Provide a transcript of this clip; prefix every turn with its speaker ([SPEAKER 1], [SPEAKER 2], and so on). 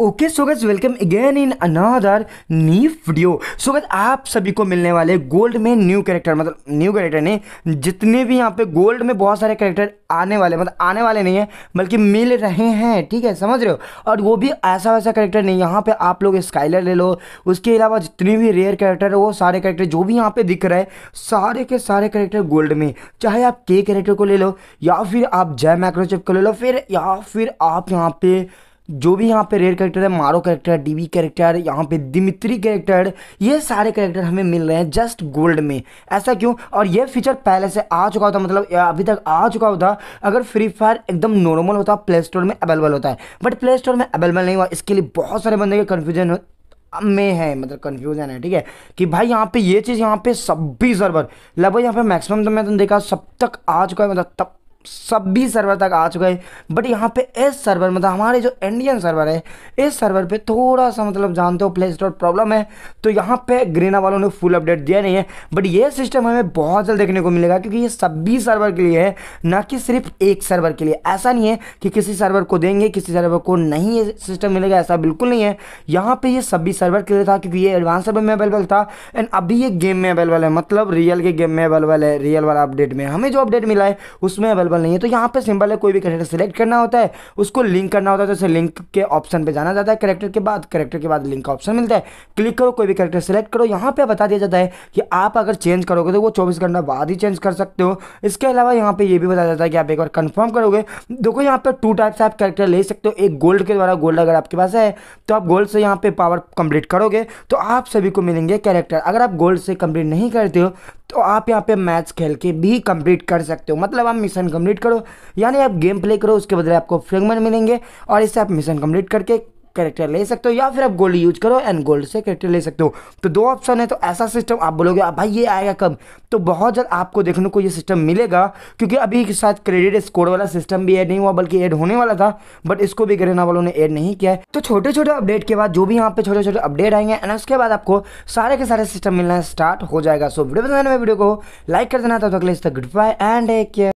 [SPEAKER 1] okay so guys welcome again in another new video so guys आप सभी को मिलने वाले गोल्ड में न्यू कैरेक्टर मतलब न्यू कैरेक्टर ने जितने भी यहाँ पे गोल्ड में बहुत सारे कैरेक्टर आने वाले मतलब आने वाले नहीं है बल्कि मिल रहे हैं ठीक है समझ रहे हो और वो भी ऐसा वैसा कैरेक्टर नहीं यहाँ पे आप लोग स्काइलर ले लो उसके अलावा जितने भी रेयर कैरेक्टर है वो सारे कैरेक्टर जो भी यहाँ पे दिख रहे हैं सारे के सारे कैरेक्टर गोल्ड में चाहे आप के कैरेक्टर को ले लो या फिर आप जय मैक्रोचिप को ले लो फिर या फिर आप यहाँ पे जो भी यहाँ पे रेड कैरेक्टर है मारो कैरेक्टर है डीबी कैरेक्टर यहाँ पे दिमित्री कैरेक्टर ये सारे कैरेक्टर हमें मिल रहे हैं जस्ट गोल्ड में ऐसा क्यों और ये फीचर पहले से आ चुका होता मतलब अभी तक आ चुका होता अगर फ्री फायर एकदम नॉर्मल होता प्ले स्टोर में अवेलेबल होता है बट प्ले स्टोर में अवेलेबल नहीं हुआ इसके लिए बहुत सारे बंदे के कन्फ्यूजन में है मतलब कन्फ्यूजन है ठीक है कि भाई यहाँ पे ये चीज़ यहाँ पे सब भी सर्वर लगभग यहाँ पे मैक्सिमम तो मैं तुम तो देखा सब तक आ चुका है मतलब तब सब भी सर्वर तक आ चुका है बट यहाँ पे एस सर्वर मतलब हमारे जो इंडियन सर्वर है इस सर्वर पे थोड़ा सा मतलब जानते हो प्ले स्टोर प्रॉब्लम है तो यहाँ पे ग्रेना वालों ने फुल अपडेट दिया नहीं है बट ये सिस्टम हमें बहुत जल्द देखने को मिलेगा क्योंकि ये सभी सर्वर के लिए है ना कि सिर्फ एक सर्वर के लिए ऐसा नहीं है कि किसी सर्वर को देंगे किसी सर्वर को नहीं ये सिस्टम मिलेगा ऐसा बिल्कुल नहीं है यहाँ पर ये सभी सर्वर के लिए था क्योंकि ये एडवांस सर्वर में अवेलेबल था एंड अभी ये गेम में अवेलेबल है मतलब रियल के गेम में अवेलेबल है रियल वाला अपडेट में हमें जो अपडेट मिला है उसमें अवेलेबल अवेलेबल नहीं है तो यहाँ पे सिंपल है कोई भी करेक्टर सेलेक्ट करना होता है उसको लिंक करना होता है तो उसे लिंक के ऑप्शन पे जाना जाता है करेक्टर के बाद करेक्टर के बाद लिंक का ऑप्शन मिलता है क्लिक करो कोई भी करेक्टर सेलेक्ट करो यहाँ पे बता दिया जाता है कि आप अगर चेंज करोगे तो वो चौबीस घंटा बाद ही चेंज कर सकते हो इसके अलावा यहाँ पर यह भी बताया जाता है कि आप एक बार कन्फर्म करोगे देखो यहाँ पर टू टाइप से आप करेक्टर ले सकते हो एक गोल्ड के द्वारा गोल्ड अगर आपके पास है तो आप गोल्ड से यहाँ पे पावर कंप्लीट करोगे तो आप सभी को मिलेंगे कैरेक्टर अगर आप गोल्ड से कंप्लीट नहीं करते हो तो आप यहाँ पे मैच खेल के भी कंप्लीट कर सकते हो मतलब आप मिशन कंप्लीट करो यानी आप गेम प्ले करो उसके बदले आपको फ्रेगमेंट मिलेंगे और इससे आप मिशन कंप्लीट करके करेक्टर ले सकते हो या फिर आप गोल्ड यूज करो एंड गोल्ड से करेक्टर ले सकते हो तो दो ऑप्शन है तो ऐसा सिस्टम आप बोलोगे आप भाई ये आएगा कब तो बहुत जल्द आपको देखने को ये सिस्टम मिलेगा क्योंकि अभी के साथ क्रेडिट स्कोर वाला सिस्टम भी ऐड नहीं हुआ बल्कि ऐड होने वाला था बट इसको भी गरेना वालों ने ऐड नहीं किया तो छोटे छोटे अपडेट के बाद जो भी यहाँ पे छोटे छोटे अपडेट आएंगे एंड उसके बाद आपको सारे के सारे सिस्टम मिलना स्टार्ट हो जाएगा सो वीडियो बनाने में तो वीडियो को लाइक कर देना था तो अगले गुड बाय एंड